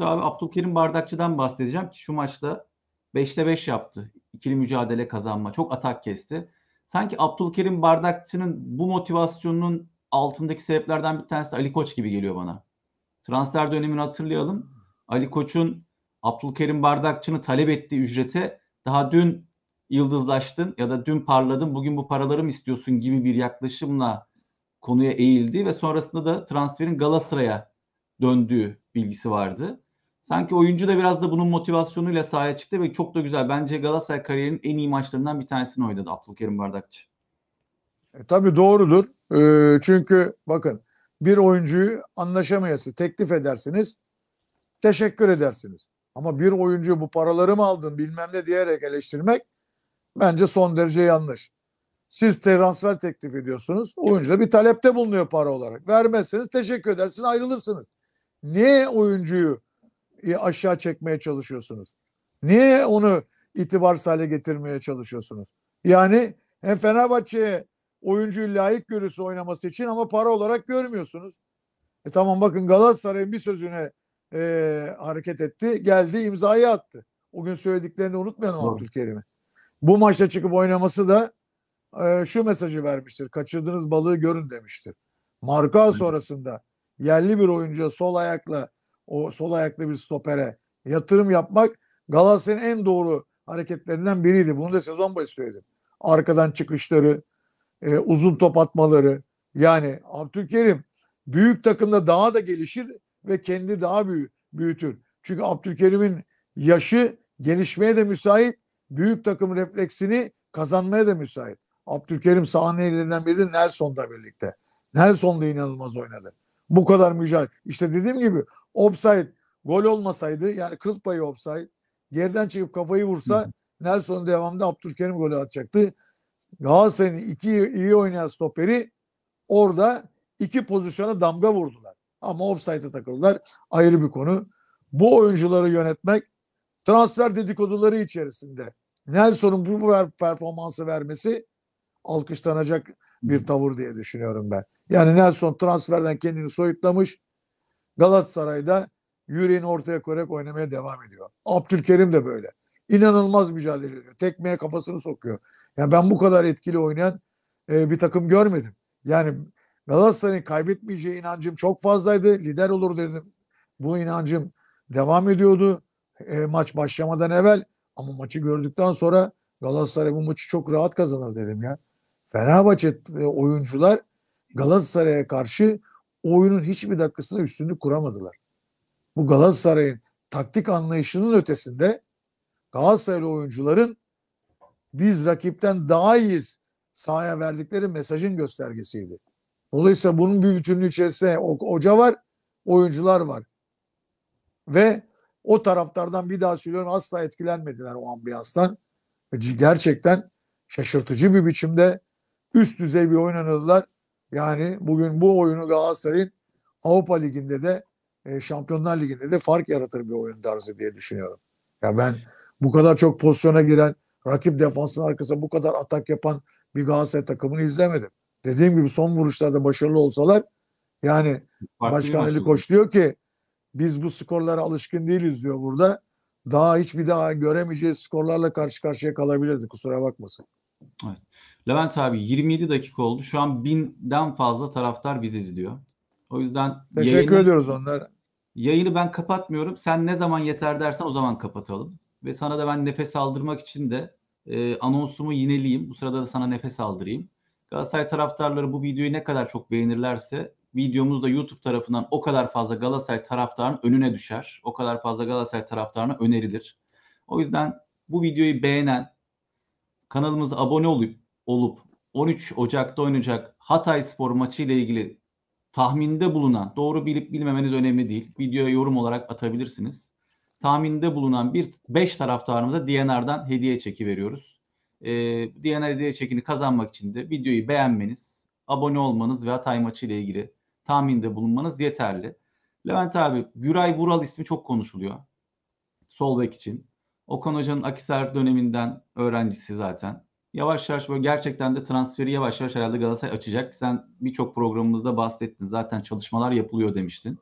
maçta abi Abdülkerim Bardakçı'dan bahsedeceğim ki şu maçta 5'te 5 yaptı. İkili mücadele kazanma. Çok atak kesti. Sanki Abdülkerim Bardakçı'nın bu motivasyonunun altındaki sebeplerden bir tanesi de Ali Koç gibi geliyor bana. Transfer dönemini hatırlayalım. Ali Koç'un Abdülkerim Bardakçı'nı talep ettiği ücrete daha dün yıldızlaştın ya da dün parladın bugün bu paraları mı istiyorsun gibi bir yaklaşımla konuya eğildi ve sonrasında da transferin Galatasaray'a döndüğü bilgisi vardı. Sanki oyuncu da biraz da bunun motivasyonuyla sahaya çıktı ve çok da güzel. Bence Galatasaray kariyerinin en iyi maçlarından bir tanesini oynadı Abdülkerim Bardakçı. E, tabii doğrudur. E, çünkü bakın bir oyuncuyu anlaşamayası teklif edersiniz, teşekkür edersiniz. Ama bir oyuncu bu paraları mı aldın bilmem ne diyerek eleştirmek bence son derece yanlış. Siz transfer teklif ediyorsunuz. Oyuncu da bir talepte bulunuyor para olarak. Vermezseniz teşekkür edersiniz ayrılırsınız. Niye oyuncuyu e, aşağı çekmeye çalışıyorsunuz? Niye onu itibarsız hale getirmeye çalışıyorsunuz? Yani hem Fenerbahçe'ye oyuncuyu layık görüsü oynaması için ama para olarak görmüyorsunuz. E tamam bakın Galatasaray'ın bir sözüne e, hareket etti. Geldi imzayı attı. O gün söylediklerini unutmayalım Abdülkerim'i. Bu maçta çıkıp oynaması da e, şu mesajı vermiştir. Kaçırdığınız balığı görün demiştir. Marka sonrasında yerli bir oyuncu sol ayakla o sol ayaklı bir stopere yatırım yapmak Galatasaray'ın en doğru hareketlerinden biriydi. Bunu da sezon başı söyledim. Arkadan çıkışları, e, uzun top atmaları. Yani Abdülkerim büyük takımda daha da gelişir ve kendi daha büyü, büyütür. Çünkü Abdülkerim'in yaşı gelişmeye de müsait, büyük takım refleksini kazanmaya da müsait. Abdülkerim sahnelerinden biri de Nelson'la birlikte. Nelson da inanılmaz oynadı. Bu kadar mücadele. İşte dediğim gibi Offside. Gol olmasaydı yani kıl payı offside. Geriden çıkıp kafayı vursa Nelson devamında Abdülkerim golü atacaktı. Galatasaray'ın iki iyi oynayan stoperi orada iki pozisyona damga vurdular. Ama offside'e takıldılar. Ayrı bir konu. Bu oyuncuları yönetmek transfer dedikoduları içerisinde Nelson'un bu performansı vermesi alkışlanacak bir tavır diye düşünüyorum ben. Yani Nelson transferden kendini soyutlamış. Galatasaray'da yüreğini ortaya koyarak oynamaya devam ediyor. Abdülkerim de böyle. İnanılmaz mücadele ediyor. Tekmeye kafasını sokuyor. Yani ben bu kadar etkili oynayan e, bir takım görmedim. Yani Galatasaray'ın kaybetmeyeceği inancım çok fazlaydı. Lider olur dedim. Bu inancım devam ediyordu. E, maç başlamadan evvel ama maçı gördükten sonra Galatasaray bu maçı çok rahat kazanır dedim ya. Fenerbahçe e, oyuncular Galatasaray'a karşı o oyunun hiçbir dakikasında üstünlük kuramadılar. Bu Galatasaray'ın taktik anlayışının ötesinde Galatasaraylı oyuncuların biz rakipten daha iyiyiz sahaya verdikleri mesajın göstergesiydi. Dolayısıyla bunun bir bütünlüğü içerisinde hoca var, oyuncular var. Ve o taraftardan bir daha söylüyorum asla etkilenmediler o ambiyanstan. Gerçekten şaşırtıcı bir biçimde üst düzey bir oynadılar. Yani bugün bu oyunu Galatasaray'ın Avrupa Ligi'nde de e, Şampiyonlar Ligi'nde de fark yaratır bir oyun tarzı diye düşünüyorum. Ya ben bu kadar çok pozisyona giren, rakip defansın arkasına bu kadar atak yapan bir Galatasaray takımını izlemedim. Dediğim gibi son vuruşlarda başarılı olsalar yani Farklı Başkan Ali Koç diyor ki biz bu skorlara alışkın değiliz diyor burada. Daha hiçbir daha göremeyeceği skorlarla karşı karşıya kalabilirdi. Kusura bakmasın. Evet. Levent abi 27 dakika oldu. Şu an binden fazla taraftar bizi izliyor. O yüzden teşekkür yayını, ediyoruz onlara. Yayını ben kapatmıyorum. Sen ne zaman yeter dersen o zaman kapatalım. Ve sana da ben nefes aldırmak için de e, anonsumu yineleyeyim. Bu sırada da sana nefes aldırayım. Galatasaray taraftarları bu videoyu ne kadar çok beğenirlerse videomuz da YouTube tarafından o kadar fazla Galatasaray taraftarının önüne düşer. O kadar fazla Galatasaray taraftarına önerilir. O yüzden bu videoyu beğenen, kanalımıza abone olup olup 13 Ocak'ta oynayacak Hatay Spor maçı ile ilgili tahminde bulunan, doğru bilip bilmemeniz önemli değil. Videoya yorum olarak atabilirsiniz. Tahminde bulunan bir 5 taraftarımıza DNR'dan hediye çeki veriyoruz. E, ee, DNR hediye çekini kazanmak için de videoyu beğenmeniz, abone olmanız ve Hatay maçı ile ilgili tahminde bulunmanız yeterli. Levent abi, Güray Vural ismi çok konuşuluyor. solbek için. Okan Hoca'nın Akisar döneminden öğrencisi zaten yavaş yavaş böyle gerçekten de transferi yavaş yavaş herhalde Galatasaray açacak. Sen birçok programımızda bahsettin. Zaten çalışmalar yapılıyor demiştin.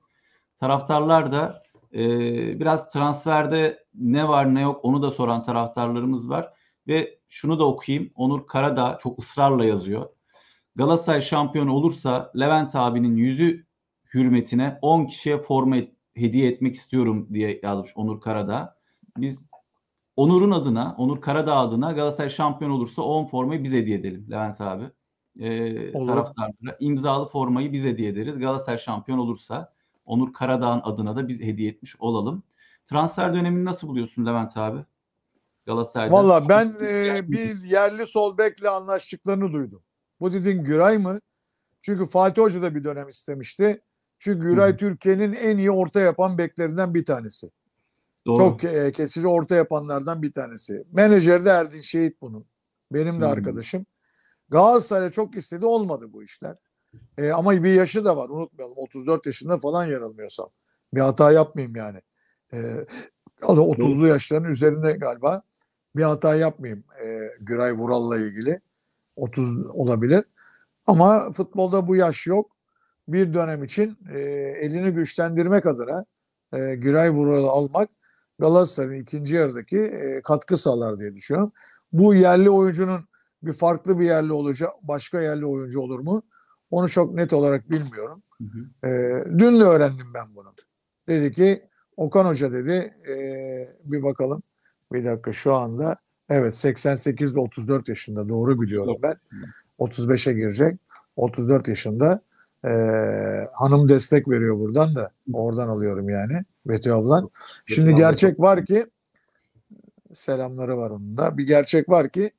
Taraftarlar da e, biraz transferde ne var ne yok onu da soran taraftarlarımız var. Ve şunu da okuyayım. Onur Karada çok ısrarla yazıyor. Galatasaray şampiyon olursa Levent abinin yüzü hürmetine 10 kişiye forma hediye etmek istiyorum diye yazmış Onur Karada. Biz Onur'un adına, Onur Karadağ adına Galatasaray şampiyon olursa 10 formayı biz hediye edelim Levent abi. Ee, taraftarlara imzalı formayı biz hediye ederiz. Galatasaray şampiyon olursa Onur Karadağ'ın adına da biz hediye etmiş olalım. Transfer dönemini nasıl buluyorsun Levent abi? Galatasaray'da. Valla ben e, bir yerli sol bekle anlaştıklarını duydum. Bu dedin Güray mı? Çünkü Fatih Hoca da bir dönem istemişti. Çünkü Güray Türkiye'nin en iyi orta yapan beklerinden bir tanesi. Doğru. Çok e, kesici orta yapanlardan bir tanesi. Menajer de Erdin Şehit bunun. Benim de hmm. arkadaşım. Galatasaray'a çok istedi olmadı bu işler. E, ama bir yaşı da var unutmayalım. 34 yaşında falan yanılmıyorsam. Bir hata yapmayayım yani. E, 30'lu yaşların üzerinde galiba. Bir hata yapmayayım e, Güray Vural'la ilgili. 30 olabilir. Ama futbolda bu yaş yok. Bir dönem için e, elini güçlendirmek adına e, Güray Vural'ı almak Galatasaray'ın ikinci yarıdaki e, katkı sağlar diye düşünüyorum. Bu yerli oyuncunun bir farklı bir yerli olacak, başka yerli oyuncu olur mu? Onu çok net olarak bilmiyorum. Hı hı. E, dün de öğrendim ben bunu. Dedi ki Okan Hoca dedi e, bir bakalım. Bir dakika şu anda evet 88'de 34 yaşında doğru biliyorum ben. 35'e girecek. 34 yaşında e, hanım destek veriyor buradan da. Oradan alıyorum yani. Betül ablan. Şimdi gerçek var ki selamları var onun da. Bir gerçek var ki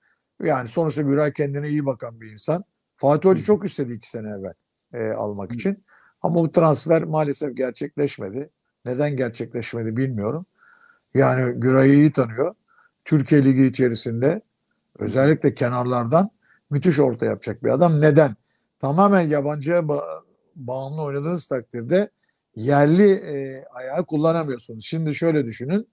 yani sonuçta Güray kendine iyi bakan bir insan. Fatih Hoca çok istedi iki sene evvel e, almak için. Ama bu transfer maalesef gerçekleşmedi. Neden gerçekleşmedi bilmiyorum. Yani Güray'ı iyi tanıyor. Türkiye Ligi içerisinde özellikle kenarlardan müthiş orta yapacak bir adam. Neden? tamamen yabancıya ba- bağımlı oynadığınız takdirde yerli e, ayağı kullanamıyorsunuz. Şimdi şöyle düşünün.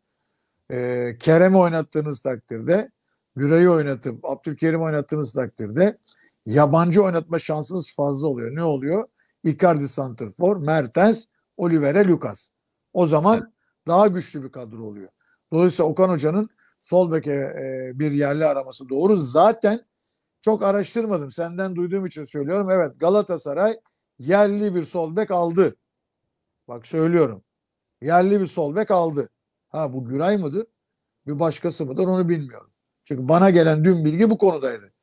E, Kerem'i oynattığınız takdirde, Güre'yi oynatıp Abdülkerim oynattığınız takdirde yabancı oynatma şansınız fazla oluyor. Ne oluyor? Icardi Santrfor, Mertens, Oliveira, Lucas. O zaman daha güçlü bir kadro oluyor. Dolayısıyla Okan Hoca'nın sol beke e, bir yerli araması doğru. Zaten çok araştırmadım. Senden duyduğum için söylüyorum. Evet Galatasaray yerli bir sol bek aldı. Bak söylüyorum. Yerli bir sol bek aldı. Ha bu Güray mıdır? Bir başkası mıdır onu bilmiyorum. Çünkü bana gelen dün bilgi bu konudaydı.